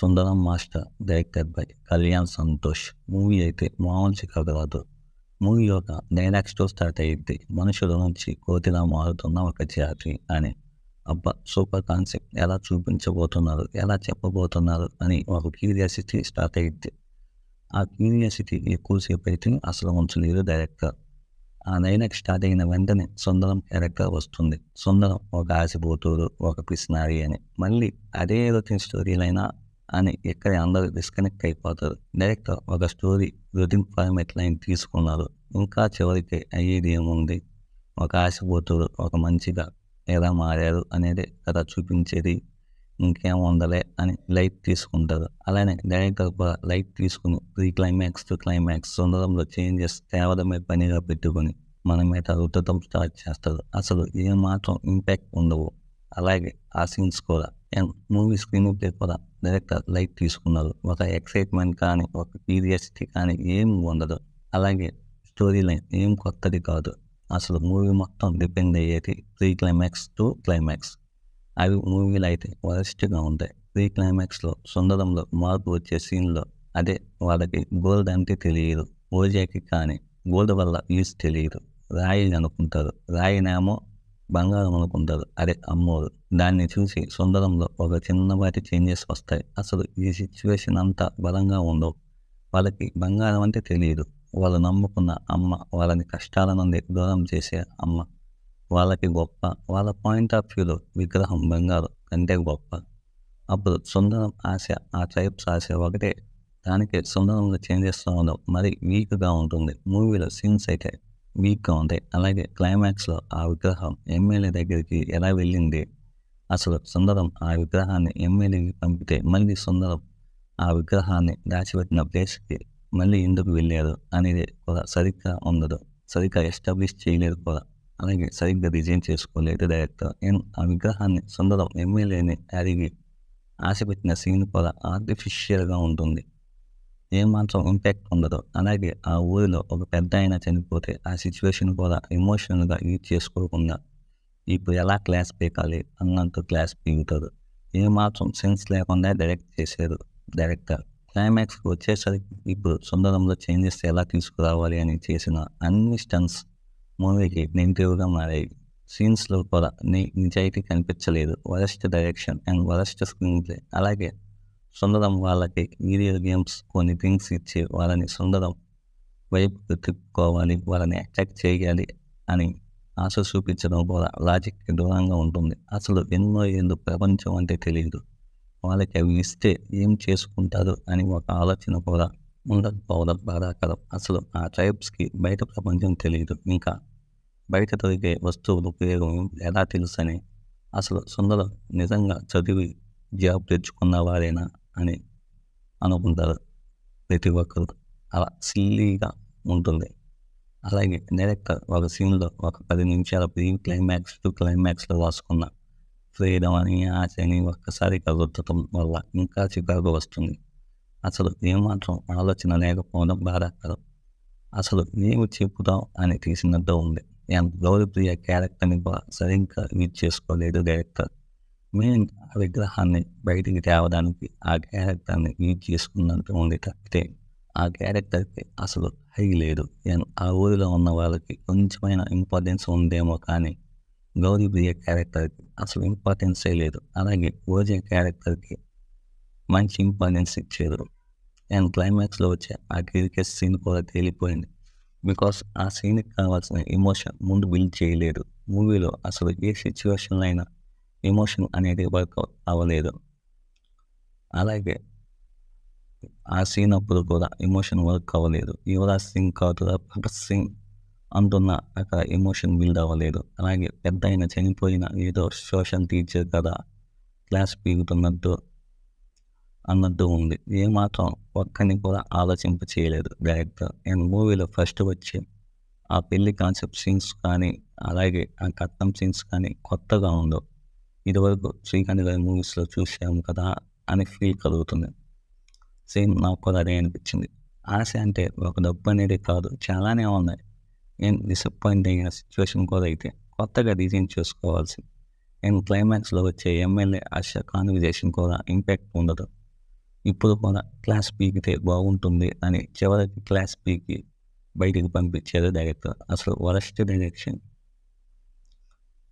Sundaram master director by Kalyan Santosh movie అయితే మామూలు కాదు కాదు మూవీ యొక్క డైలాగ్స్తో స్టార్ట్ అయ్యింది మనుషుల నుంచి కోతిలా మారుతున్న ఒక జాతి అని అబ్బా సూపర్ కాన్సెప్ట్ ఎలా చూపించబోతున్నారు ఎలా చెప్పబోతున్నారు అని ఒక క్యూరియాసిటీ స్టార్ట్ అయ్యింది ఆ క్యూరియాసిటీ ఎక్కువసేపు అయితే అసలు ఉంచలేదు డైరెక్టర్ ఆ నైనకు స్టార్ట్ అయిన వెంటనే సుందరం క్యారెక్టర్ వస్తుంది సుందరం ఒక ఆశపోతుడు ఒక పిసినారి అని మళ్ళీ అదే రొటీన్ స్టోరీలైనా అని ఇక్కడ అందరూ డిస్కనెక్ట్ అయిపోతారు డైరెక్టర్ ఒక స్టోరీ రొటీన్ ఫార్మేట్ లైన్ తీసుకున్నారు ఇంకా చివరికి అయ్యేది ఏముంది ఒక ఆశపోతుడు ఒక మంచిగా ఎలా మారారు అనేది కథ చూపించేది ఇంకేం ఉండలే అని లైట్ తీసుకుంటారు అలానే డైరెక్టర్ కూడా లైట్ తీసుకుని ప్రీ క్లైమాక్స్ టు క్లైమాక్స్ సుందరంలో చేంజెస్ తేవడమే పనిగా పెట్టుకుని మన మీద రుద్దటం స్టార్ట్ చేస్తారు అసలు ఏమాత్రం ఇంపాక్ట్ ఉండవు అలాగే ఆ సీన్స్ కూడా అండ్ మూవీ స్క్రీన్ ప్లే కూడా డైరెక్ట్ లైట్ తీసుకున్నారు ఒక ఎక్సైట్మెంట్ కానీ ఒక క్యూరియాసిటీ కానీ ఏం ఉండదు అలాగే స్టోరీ లైన్ ఏం కొత్తది కాదు అసలు మూవీ మొత్తం డిపెండ్ అయ్యేది ప్రీ క్లైమాక్స్ టు క్లైమాక్స్ అవి మూవీలు అయితే వరస్ట్గా ఉంటాయి ప్రీ క్లైమాక్స్లో సుందరంలో మార్పు వచ్చే సీన్లో అదే వాళ్ళకి గోల్డ్ అంటే తెలియదు ఓజాకి కానీ గోల్డ్ వల్ల యూస్ తెలియదు రాయి అనుకుంటారు రాయినేమో బంగారం అనుకుంటారు అరే అమ్మోరు దాన్ని చూసి సుందరంలో ఒక చిన్నపాటి చేంజెస్ వస్తాయి అసలు ఈ సిచ్యువేషన్ అంతా బలంగా ఉండవు వాళ్ళకి బంగారం అంటే తెలియదు వాళ్ళు నమ్ముకున్న అమ్మ వాళ్ళని కష్టాల నుండి దూరం చేసే అమ్మ వాళ్ళకి గొప్ప వాళ్ళ పాయింట్ ఆఫ్ వ్యూలో విగ్రహం బంగారం కంటే గొప్ప అప్పుడు సుందరం ఆశ ఆ టైప్స్ ఆశ ఒకటే దానికి సుందరంలో చేంజెస్ ఉండవు మరి వీక్గా ఉంటుంది మూవీలో సీన్స్ అయితే వీక్గా ఉంది అలాగే క్లైమాక్స్లో ఆ విగ్రహం ఎమ్మెల్యే దగ్గరికి ఎలా వెళ్ళింది అసలు సుందరం ఆ విగ్రహాన్ని ఎమ్మెల్యేకి పంపితే మళ్ళీ సుందరం ఆ విగ్రహాన్ని దాచిపెట్టిన ప్లేస్కి మళ్ళీ ఎందుకు వెళ్ళారు అనేది కూడా సరిగ్గా ఉండదు సరిగ్గా ఎస్టాబ్లిష్ చేయలేదు కూడా అలాగే సరిగ్గా డిజైన్ చేసుకోలేదు డైరెక్టర్ నేను ఆ విగ్రహాన్ని సుందరం ఎమ్మెల్యేని అడిగి ఆశపెట్టిన సీన్ కూడా ఆర్టిఫిషియల్గా ఉంటుంది ఏమాత్రం ఇంపాక్ట్ ఉండదు అలాగే ఆ ఊరిలో ఒక పెద్ద ఆయన చనిపోతే ఆ సిచ్యువేషన్ కూడా ఎమోషనల్గా యూజ్ చేసుకోకుండా ఇప్పుడు ఎలా క్లాస్ పీకాలి అన్నంత క్లాస్ పీకుతారు ఏమాత్రం సెన్స్ లేకుండా డైరెక్ట్ చేశారు డైరెక్టర్ క్లైమాక్స్కి వచ్చేసరికి ఇప్పుడు సుందరంలో చేంజెస్ ఎలా తీసుకురావాలి అని చేసిన అన్ని స్టన్స్ మూవీకి నెగిటివ్గా మారాయి సీన్స్లో కూడా నిజాయితీ కనిపించలేదు worst direction and worst screenplay అలాగే సుందరం వాళ్ళకి వీడియో గేమ్స్ కొన్ని థింగ్స్ ఇచ్చి వాళ్ళని సుందరం వైపు తిప్పుకోవాలి వాళ్ళని అటాక్ చేయాలి అని ఆశ చూపించడం కూడా లాజిక్కి దూరంగా ఉంటుంది అసలు ఎన్నో ఏందు ప్రపంచం అంటే తెలియదు వాళ్ళకి అవి ఇస్తే ఏం చేసుకుంటారు అని ఒక ఆలోచన కూడా ఉండకపోవడం బాధాకరం అసలు ఆ ట్రైబ్స్కి బయట ప్రపంచం తెలియదు ఇంకా బయట దొరికే వస్తువులు ఉపయోగం ఎలా తెలుసని అసలు సుందరం నిజంగా చదివి జాబ్ తెచ్చుకున్న వారైనా అని అనుకుంటారు ప్రతి ఒక్కరు అలా సిల్లీగా ఉంటుంది అలాగే డైరెక్టర్ ఒక సీన్లో ఒక పది నిమిషాల ప్రీ క్లైమాక్స్ టు క్లైమాక్స్లో రాసుకున్న ఫ్రీడమ్ అని అని ఒక్కసారిగా రుద్దటం వల్ల ఇంకా చికాకు వస్తుంది అసలు ఏమాత్రం ఆలోచన లేకపోవడం బాధాకరం అసలు ఏమి చెప్పుదాం అని తీసినట్టు ఉంది ఎంత గౌరవప్రియ క్యారెక్టర్ని సరిగ్గా యూజ్ చేసుకోలేదు డైరెక్టర్ మేము ఆ విగ్రహాన్ని బయటికి తేవడానికి ఆ క్యారెక్టర్ని యూజ్ చేసుకున్నట్టు ఉంది తప్పితే ఆ క్యారెక్టర్కి అసలు హై లేదు నేను ఆ ఊరిలో ఉన్న వాళ్ళకి కొంచెమైన ఇంపార్టెన్స్ ఉందేమో కానీ గౌరీ ప్రియ క్యారెక్టర్కి అసలు ఇంపార్టెన్సే లేదు అలాగే ఓజే క్యారెక్టర్కి మంచి ఇంపార్టెన్స్ ఇచ్చారు అండ్ క్లైమాక్స్లో వచ్చే ఆ క్రికెట్ సీన్ కూడా తేలిపోయింది బికాస్ ఆ సీన్కి కావాల్సిన ఎమోషన్ ముందు బిల్డ్ చేయలేదు మూవీలో అసలు ఏ సిచ్యువేషన్లో అయినా ఎమోషన్ అనేది వర్క్ అవ్వలేదు అలాగే ఆ సీన్ అప్పుడు కూడా ఎమోషన్ వర్క్ అవ్వలేదు యువరాజ్ సింగ్ కాదురా భగత్ సింగ్ అంటున్న అక్కడ ఎమోషన్ బిల్డ్ అవ్వలేదు అలాగే పెద్ద అయిన చనిపోయిన ఏదో సోషల్ టీచర్ కదా క్లాస్ పీగుతున్నట్టు అన్నట్టు ఉంది ఏమాత్రం ఒక్కరిని కూడా ఆలోచింప చేయలేదు డైరెక్టర్ నేను మూవీలో ఫస్ట్ వచ్చి ఆ పెళ్లి కాన్సెప్ట్ సీన్స్ కానీ అలాగే ఆ కట్నం సీన్స్ కానీ కొత్తగా ఉండవు ఇదివరకు శ్రీకాంత్ గారి మూవీస్లో చూసాము కదా అని ఫీల్ కలుగుతుంది సేమ్ నాకు కూడా అదే అనిపించింది ఆశ అంటే ఒక డబ్బు అనేది కాదు చాలానే ఉన్నాయి నేను డిసప్పాయింట్ అయిన సిచ్యువేషన్ కూడా అయితే కొత్తగా డిజైన్ చేసుకోవాల్సి నేను క్లైమాక్స్లో వచ్చే ఎమ్మెల్యే ఆశ కాన్వర్జేషన్ కూడా ఇంపాక్ట్ ఉండదు ఇప్పుడు కూడా క్లాస్ పీకితే బాగుంటుంది అని చివరికి క్లాస్ పీకి బయటికి పంపించేది డైరెక్టర్ అసలు వరస్ట్ డైరెక్షన్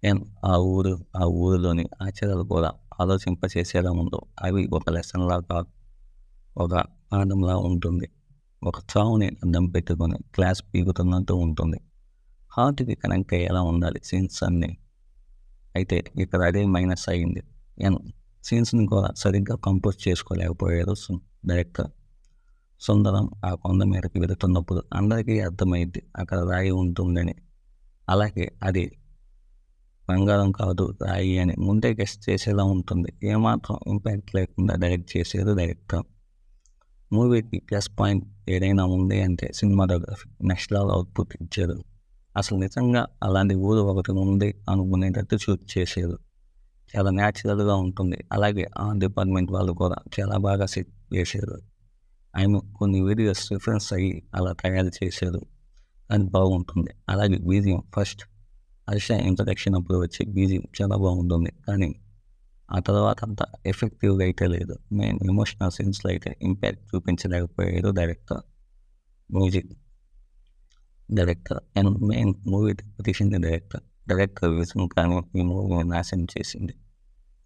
నేను ఆ ఊరు ఆ ఊరిలోని ఆచారాలు కూడా ఆలోచింపచేసేలా ఉందో అవి ఒక లెసన్లా కాదు ఒక ఆనందంలా ఉంటుంది ఒక చావుని అడ్డం పెట్టుకొని క్లాస్ పీగుతున్నట్టు ఉంటుంది హార్ట్కి కనెక్ట్ అయ్యేలా ఉండాలి సీన్స్ అన్నీ అయితే ఇక్కడ అదే మైనస్ అయ్యింది సీన్స్ని కూడా సరిగ్గా కంపోజ్ చేసుకోలేకపోయారు డైరెక్టర్ సుందరం ఆ కొండ మీదకి వెళుతున్నప్పుడు అందరికీ అర్థమైంది అక్కడ రాయి ఉంటుందని అలాగే అది బంగారం కాదు రాయి అని ముందే గెస్ట్ చేసేలా ఉంటుంది ఏమాత్రం ఇంపాక్ట్ లేకుండా డైరెక్ట్ చేసేది డైరెక్టర్ మూవీకి ప్లస్ పాయింట్ ఏదైనా ఉంది అంటే సినిమాటోగ్రఫీ నెక్స్ట్ లెవెల్ అవుట్పుట్ ఇచ్చారు అసలు నిజంగా అలాంటి ఊరు ఒకటి ఉంది అనుకునేటట్టు షూట్ చేసేది చాలా న్యాచురల్గా ఉంటుంది అలాగే ఆ డిపార్ట్మెంట్ వాళ్ళు కూడా చాలా బాగా సెట్ చేశారు ఆయన కొన్ని వీడియోస్ రిఫరెన్స్ అయ్యి అలా తయారు చేశారు అని బాగుంటుంది అలాగే బీజియం ఫస్ట్ అరిష ఇంట్రడక్షన్ అప్పుడు వచ్చే బీజీ చాలా బాగుంటుంది కానీ ఆ తర్వాత అంత ఎఫెక్టివ్గా అయితే లేదు మెయిన్ ఎమోషనల్ సీన్స్లో అయితే ఇంపాక్ట్ చూపించలేకపోయాడు director music director and main movie తీసింది డైరెక్టర్ డైరెక్టర్ విజన్ కానీ ఈ మూవీని నాశనం చేసింది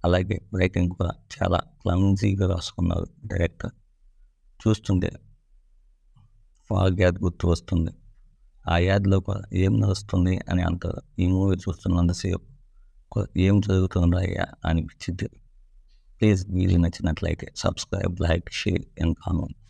అలాగే రైటింగ్ కూడా చాలా క్లమ్జీగా రాసుకున్నారు డైరెక్టర్ చూస్తుంటే ఫాగ్ గుర్తు వస్తుంది ఆ యాద్లో ఏం నడుస్తుంది అని అంటారు ఈ మూవీ చూస్తున్నంతసేపు ఏం జరుగుతుందా అనిపించింది ప్లీజ్ వీడియో నచ్చినట్లయితే subscribe like share and comment